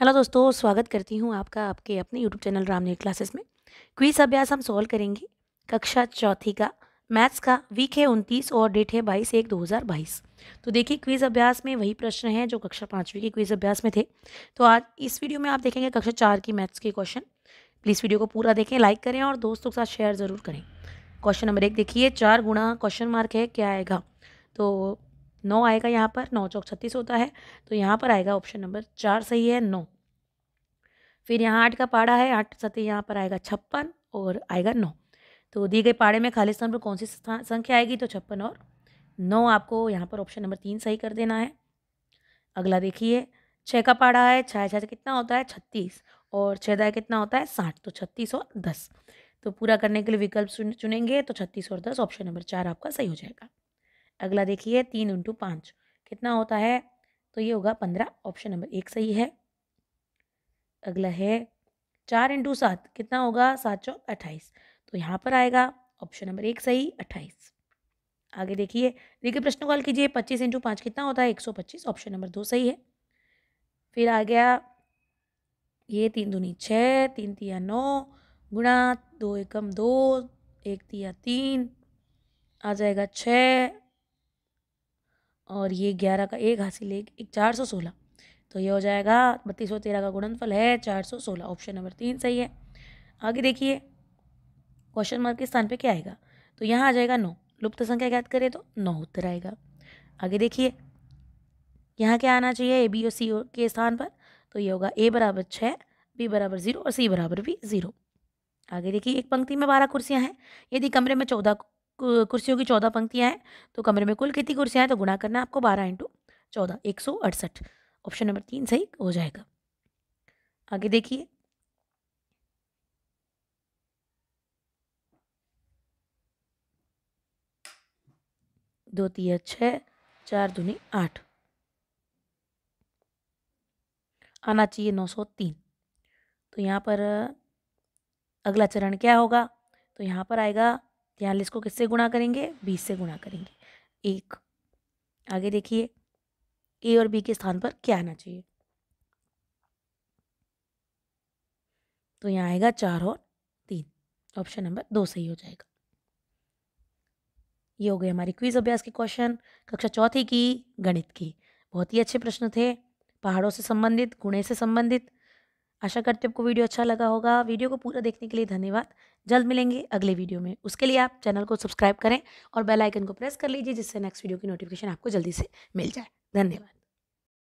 hello दोस्तों स्वागत करती हूँ आपका आपके अपने यूट्यूब चैनल रामनीत क्लासेस में क्विज अभ्यास हम सॉल्व करेंगे कक्षा चौथी का मैथ्स का वीक है उनतीस और डेट है बाईस एक दो हज़ार बाईस तो देखिए क्विज अभ्यास में वही प्रश्न हैं जो कक्षा पाँचवीं के क्विज अभ्यास में थे तो आज इस वीडियो में आप देखेंगे कक्षा चार की मैथ्स के क्वेश्चन प्लीज़ वीडियो को पूरा देखें लाइक करें और दोस्तों के साथ शेयर ज़रूर करें क्वेश्चन नंबर एक देखिए चार गुणा क्वेश्चन मार्क है क्या आएगा तो नौ आएगा यहाँ पर नौ चौक छत्तीस होता है तो यहाँ पर आएगा ऑप्शन नंबर चार सही है नौ फिर यहाँ आठ का पाड़ा है आठ सती यहाँ पर आएगा छप्पन और आएगा नौ तो दिए गए पाड़े में खाली स्थान पर कौन सी संख्या आएगी तो छप्पन और नौ आपको यहाँ पर ऑप्शन नंबर तीन सही कर देना है अगला देखिए छः का पाड़ा है छः छः कितना होता है छत्तीस और छः दाय कितना होता है साठ तो छत्तीस और दस तो पूरा करने के लिए विकल्प चुनेंगे तो छत्तीस और दस ऑप्शन नंबर चार आपका सही हो जाएगा अगला देखिए तीन इंटू पाँच कितना होता है तो ये होगा पंद्रह ऑप्शन नंबर एक सही है अगला है चार इंटू सात कितना होगा सात सौ अट्ठाईस तो यहाँ पर आएगा ऑप्शन नंबर एक सही अट्ठाईस आगे देखिए देखिए प्रश्न कॉल कीजिए पच्चीस इंटू पाँच कितना होता है एक सौ पच्चीस ऑप्शन नंबर दो सही है फिर आ गया ये तीन दूनी छः तीन तिया नौ गुणा दो एकम दो एक तिया तीन आ जाएगा छः और ये ग्यारह का एक हासिल एक एक चार सौ सोलह तो ये हो जाएगा बत्तीस सौ तेरह का गुणनफल है चार सौ सोलह ऑप्शन नंबर तीन सही है आगे देखिए क्वेश्चन मार्क के स्थान पे क्या आएगा तो यहाँ आ जाएगा नौ लुप्त संख्या ज्ञात करें तो नौ उत्तर आएगा आगे देखिए यहाँ क्या आना चाहिए ए बी और सी के स्थान पर तो ये होगा ए बराबर छः बी बराबर ज़ीरो और सी बराबर भी ज़ीरो आगे देखिए एक पंक्ति में बारह कुर्सियाँ हैं यदि कमरे में चौदह कुर्सियों की चौदह पंक्तियाँ हैं तो कमरे में कुल कितनी कुर्सियाँ हैं तो गुणा करना है आपको बारह इंटू चौदह एक सौ अड़सठ ऑप्शन नंबर तीन सही हो जाएगा आगे देखिए दो तीय छः चार दूनी आठ आना चाहिए नौ सौ तीन तो यहाँ पर अगला चरण क्या होगा तो यहाँ पर आएगा तियालीस को किससे गुणा करेंगे बीस से गुणा करेंगे एक आगे देखिए ए और बी के स्थान पर क्या आना चाहिए तो यहाँ आएगा चार और तीन ऑप्शन नंबर दो सही हो जाएगा ये हो गए हमारी क्विज अभ्यास के क्वेश्चन कक्षा चौथी की गणित की बहुत ही अच्छे प्रश्न थे पहाड़ों से संबंधित गुणे से संबंधित आशा करते हैं आपको वीडियो अच्छा लगा होगा वीडियो को पूरा देखने के लिए धन्यवाद जल्द मिलेंगे अगले वीडियो में उसके लिए आप चैनल को सब्सक्राइब करें और बेल आइकन को प्रेस कर लीजिए जिससे नेक्स्ट वीडियो की नोटिफिकेशन आपको जल्दी से मिल जाए धन्यवाद